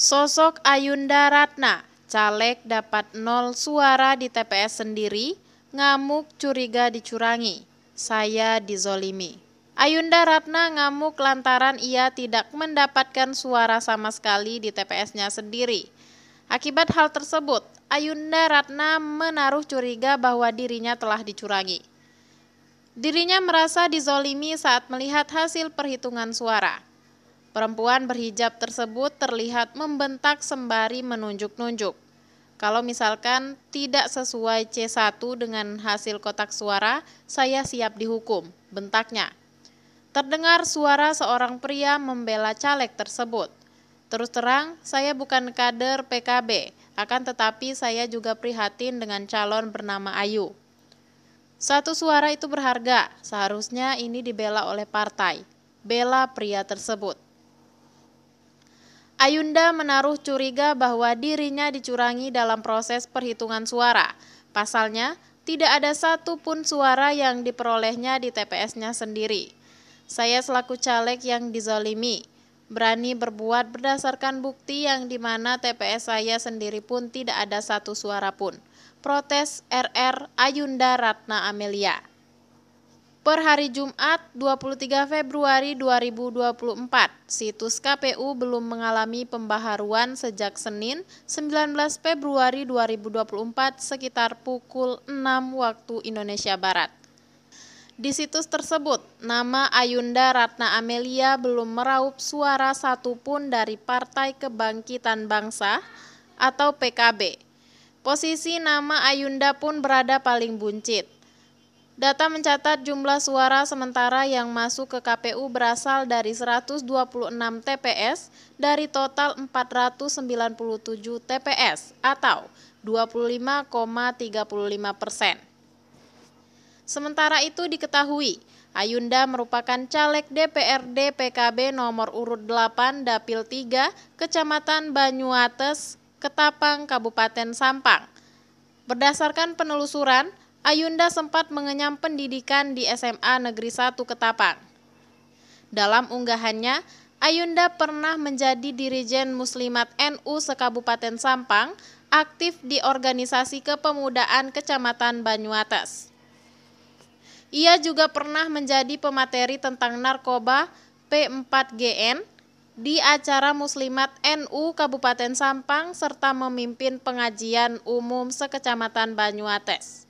Sosok Ayunda Ratna, caleg dapat nol suara di TPS sendiri, ngamuk curiga dicurangi, saya dizolimi. Ayunda Ratna ngamuk lantaran ia tidak mendapatkan suara sama sekali di TPS-nya sendiri. Akibat hal tersebut, Ayunda Ratna menaruh curiga bahwa dirinya telah dicurangi. Dirinya merasa dizolimi saat melihat hasil perhitungan suara. Perempuan berhijab tersebut terlihat membentak sembari menunjuk-nunjuk. Kalau misalkan tidak sesuai C1 dengan hasil kotak suara, saya siap dihukum, bentaknya. Terdengar suara seorang pria membela caleg tersebut. Terus terang, saya bukan kader PKB, akan tetapi saya juga prihatin dengan calon bernama Ayu. Satu suara itu berharga, seharusnya ini dibela oleh partai. Bela pria tersebut. Ayunda menaruh curiga bahwa dirinya dicurangi dalam proses perhitungan suara. Pasalnya, tidak ada satu pun suara yang diperolehnya di TPS-nya sendiri. Saya selaku caleg yang dizalimi, berani berbuat berdasarkan bukti yang mana TPS saya sendiri pun tidak ada satu suara pun. Protes RR Ayunda Ratna Amelia per hari Jumat 23 Februari 2024. Situs KPU belum mengalami pembaharuan sejak Senin 19 Februari 2024 sekitar pukul 6 waktu Indonesia Barat. Di situs tersebut, nama Ayunda Ratna Amelia belum meraup suara satupun dari Partai Kebangkitan Bangsa atau PKB. Posisi nama Ayunda pun berada paling buncit, Data mencatat jumlah suara sementara yang masuk ke KPU berasal dari 126 TPS dari total 497 TPS atau 25,35 persen. Sementara itu diketahui, Ayunda merupakan caleg DPRD PKB nomor urut 8 Dapil 3 Kecamatan Banyuates, Ketapang, Kabupaten Sampang. Berdasarkan penelusuran, Ayunda sempat mengenyam pendidikan di SMA Negeri 1 Ketapang. Dalam unggahannya, Ayunda pernah menjadi dirijen Muslimat NU sekabupaten Sampang, aktif di organisasi kepemudaan Kecamatan Banyuates. Ia juga pernah menjadi pemateri tentang narkoba P4GN di acara Muslimat NU Kabupaten Sampang serta memimpin pengajian umum sekecamatan Banyuates.